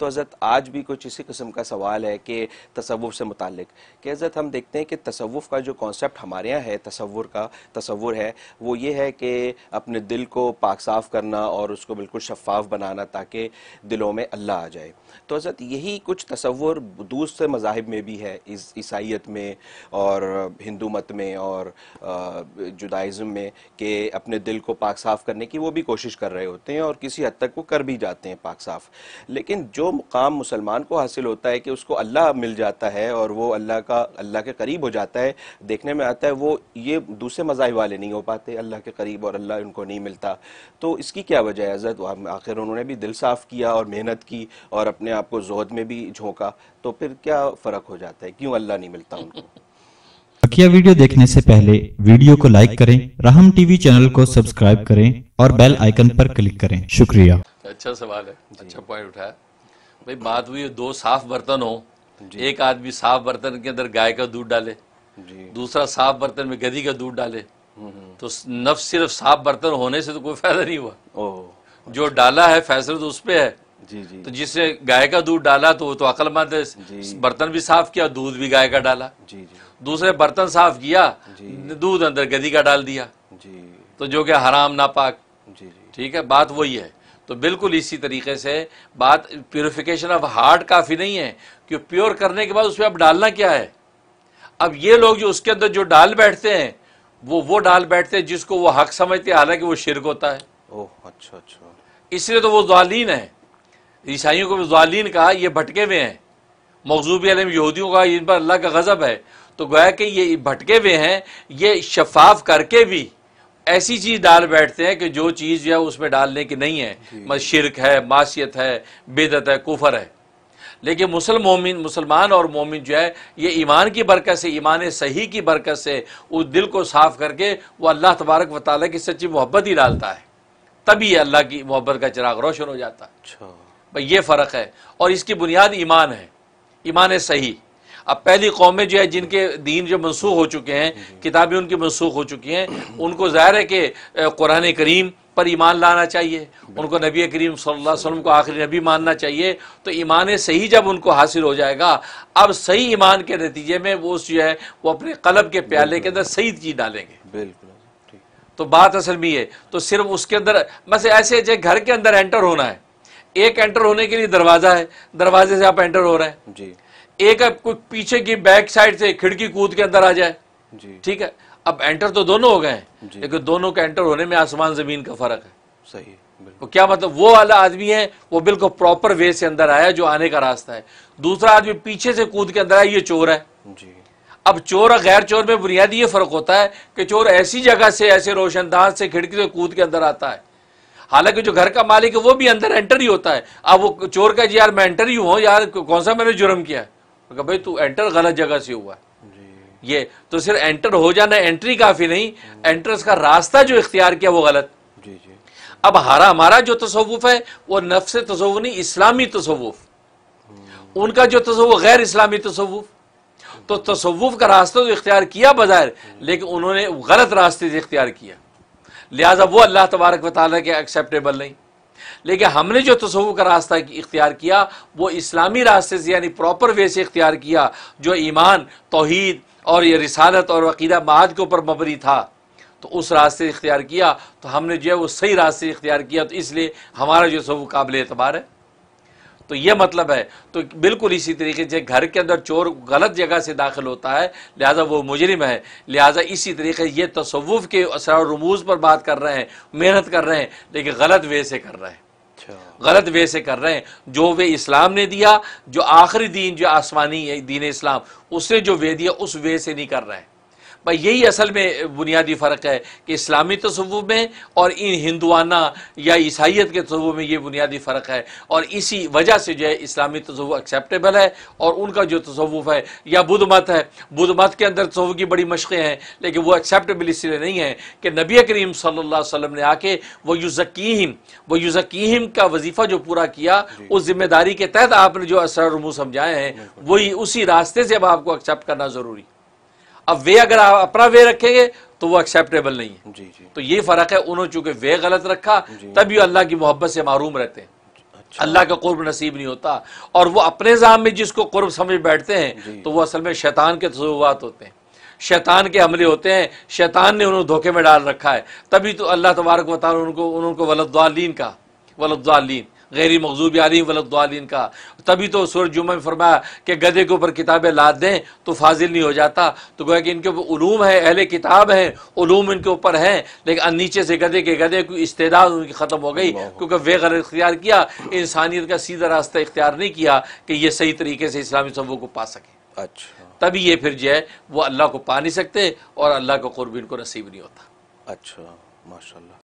तो हज़रत आज भी कुछ इसी किस्म का सवाल है कि तसवुफ़ से मुतक कि हज़रत हम देखते हैं कि तसवुफ़ का जो कॉन्सेप्ट हमारे यहाँ है तस्वुर का तस्वुर है वो ये है कि अपने दिल को पाक साफ़ करना और उसको बिल्कुल शफाफ बनाना ताकि दिलों में अल्लाह आ जाए तो हज़रत यही कुछ तस्वुर दूसरे मजाहब में भी है ईसाइत में और हिंदू मत में और जुदाइज़म में कि अपने दिल को पाक साफ़ करने की वो भी कोशिश कर रहे होते हैं और किसी हद तक वो कर भी जाते हैं पाक साफ़ लेकिन जो मुकाम मुसलमान को हासिल होता है कि उसको अल्लाह मिल जाता है और वो अल्लाह का अल्लाह के करीब हो जाता है देखने में आता है वो ये दूसरे मजाही वाले नहीं हो पाते अल्लाह के करीब और अल्लाह उनको नहीं मिलता तो इसकी क्या वजह है हज़रत आखिर उन्होंने भी दिल साफ़ किया और मेहनत की और अपने आप को जोहद में भी झोंका तो फिर क्या फ़र्क हो जाता है क्यों अल्लाह नहीं मिलता उनको बकिया वीडियो देखने से पहले वीडियो को लाइक करें राहम टीवी चैनल को सब्सक्राइब करें और बेल आइकन पर क्लिक करें शुक्रिया अच्छा सवाल है अच्छा पॉइंट उठाया भाई बात हुई है दो साफ बर्तन हो एक आदमी साफ बर्तन के अंदर गाय का दूध डाले दूसरा साफ बर्तन में गधी का दूध डाले हम्म, हम्म। तो नफ सिर्फ साफ बर्तन होने से तो कोई फायदा नहीं हुआ ओ, जो डाला है फैसला तो उसपे है जी जी तो जिसने गाय का दूध डाला तो वो तो अक्लमंद है बर्तन भी साफ किया दूध भी गाय का डाला जी जी दूसरे बर्तन साफ किया दूध अंदर गधी का डाल दिया जी तो जो कि हराम नापाक जी जी ठीक है बात वही है तो बिल्कुल इसी तरीके से बात प्योरिफिकेशन ऑफ हार्ट काफ़ी नहीं है कि प्योर करने के बाद उसमें अब डालना क्या है अब ये लोग जो उसके अंदर जो डाल बैठते हैं वो वो डाल बैठते हैं जिसको वो हक समझते हैं हालांकि वो शिरक होता है ओह अच्छा अच्छा इसलिए तो वो जालीन है ईसाइयों को जालीन कहा ये भटके हुए हैं मकजूबी आलम यहूदियों का इन पर अल्लाह का गज़ब है तो गोया कि ये भटके हुए हैं ये शफाफ करके भी ऐसी चीज़ डाल बैठते हैं कि जो चीज़ जो है उसमें डालने की नहीं है मतलब शिरक है मासीत है बेदत है कुफर है लेकिन मुसल मोमिन मुसलमान और मोमिन जो है ये ईमान की बरकत से ईमान सही की बरकत से उस दिल को साफ़ करके वो अल्लाह तबारक व ताली की सच्ची मोहब्बत ही डालता है तभी अल्लाह की मोहब्बत का चिराग रोशन हो जाता है अच्छा। भाई ये फ़र्क है और इसकी बुनियाद ईमान है ईमान सही अब पहली कौमें जो है जिनके दीन जो मनसूख हो चुके हैं किताबें उनकी मनसूख हो चुकी हैं उनको ज़ाहिर है कि कुरान करीम पर ईमान लाना चाहिए उनको नबी करीम सल्लल्लाहु अलैहि वसल्लम को आखिरी नबी मानना चाहिए तो ईमान सही जब उनको हासिल हो जाएगा अब सही ईमान के नतीजे में वो जो है वो अपने कलब के प्याले के अंदर सही चीज़ डालेंगे बिल्कुल तो बात असल में ये तो सिर्फ उसके अंदर बस ऐसे घर के अंदर एंटर होना है एक एंटर होने के लिए दरवाज़ा है दरवाजे से आप एंटर हो रहे हैं जी एक अब कुछ पीछे की बैक साइड से खिड़की कूद के अंदर आ जाए ठीक है अब एंटर तो दोनों हो गए हैं लेकिन दोनों के एंटर होने में आसमान जमीन का फर्क है सही तो क्या मतलब वो वाला आदमी है वो बिल्कुल प्रॉपर वे से अंदर आया जो आने का रास्ता है दूसरा आदमी पीछे से कूद के अंदर आया ये चोर है जी अब चोर और गैर चोर में बुनियादी ये फर्क होता है कि चोर ऐसी जगह से ऐसे रोशनदान से खिड़की से कूद के अंदर आता है हालांकि जो घर का मालिक है वो भी अंदर एंटर ही होता है अब वो चोर का जी यार मैं एंटर ही हूं यार कौन सा मैंने जुर्म किया है मगर भाई तू एंटर गलत जगह से हुआ है ये तो सिर्फ एंटर हो जाना एंट्री काफी नहीं एंट्रेंस का रास्ता जो इख्तियार किया वो गलत जी जी अब हमारा हमारा जो तसवुफ है वो नफ्स तसवुफ नहीं इस्लामी तसवुफ हम्म। उनका जो तसवुफ गैर इस्लामी तसवुफ तो तसवुफ का रास्ता तो इख्तियार किया बजाय हम्म। लेकिन उन्होंने गलत रास्ते से इख्तियार किया लिहाजा वो अल्लाह तबारक वाली के एक्सेप्टेबल नहीं लेकिन हमने जो तस्वूर का रास्ता इख्तियार किया वो इस्लामी रास्ते से यानी प्रॉपर वे से इख्तियार किया जो ईमान तोहद और ये रिसालत और वकीदा महाज के ऊपर मबरी था तो उस रास्ते इख्तियार किया तो हमने जो है वो सही रास्ते इख्तियार किया तो इसलिए हमारा जो सब काबिल एतबार है तो ये मतलब है तो बिल्कुल इसी तरीके से घर के अंदर चोर गलत जगह से दाखिल होता है लिहाजा वो मुजरिम है लिहाजा इसी तरीके ये तसव्वुफ के असर रमूज़ पर बात कर रहे हैं मेहनत कर रहे हैं लेकिन गलत वे से कर रहे हैं अच्छा। गलत वे से कर रहे हैं जो वे इस्लाम ने दिया जो आखिरी दीन जो आसमानी है दीन इस्लाम उसने जो वे दिया उस वे से नहीं कर रहे हैं भाई यही असल में बुनियादी फ़र्क है कि इस्लामी तसवुफ़ में और इन हिंदुआना या ईसाइत के तस्व में ये बुनियादी फ़र्क है और इसी वजह से जो है इस्लामी तस्व एक्सेप्टेबल है और उनका जो तसव्फ़ है या बुध मत है बुध मत के अंदर तसवुफ़ की बड़ी मशक़ें हैं लेकिन वो एक्सेप्टेबल इसलिए नहीं है कि नबी करीम सल्ला वसम ने आके वह युजकीम वह युजकीम का वजीफ़ा जो पूरा किया उस जिम्मेदारी के तहत आपने जो असर समझाए हैं वही उसी रास्ते से अब आपको एक्सेप्ट करना ज़रूरी अब वे अगर अपना वे रखेंगे तो वो एक्सेप्टेबल नहीं है जी जी तो ये फ़र्क है उन्होंने चूंकि वे गलत रखा तभी अल्लाह की मोहब्बत से मरूम रहते हैं अच्छा। अल्लाह का कुर्ब नसीब नहीं होता और वो अपने जाम में जिसको कुर्ब समझ बैठते हैं तो वो असल में शैतान के तजुर्बात होते हैं शैतान के हमले होते हैं शैतान ने उन्हें धोखे में डाल रखा है तभी तो अल्लाह तबारक वाली उनको उनको वलदालीन का वलदालीन गैर मकजूब आलिम वालीन का तभी तो सुर जुम्मे में फरमाया कि गधे के ऊपर किताबें लाद दें तो फाजिल नहीं हो जाता तो गोया कि इनके ऊपर है अहले किताब हैं ूम इनके ऊपर हैं लेकिन नीचे से गधे के गधे की इस्तेदाद उनकी ख़त्म हो गई क्योंकि वे गलत इख्तियार किया इंसानियत का सीधा रास्ता इख्तियार नहीं किया कि ये सही तरीके से इस्लामी सबों को पा सके अच्छा तभी ये फिर जो है वो अल्लाह को पा नहीं सकते और अल्लाह का कुरब इनको नसीब नहीं होता अच्छा माशा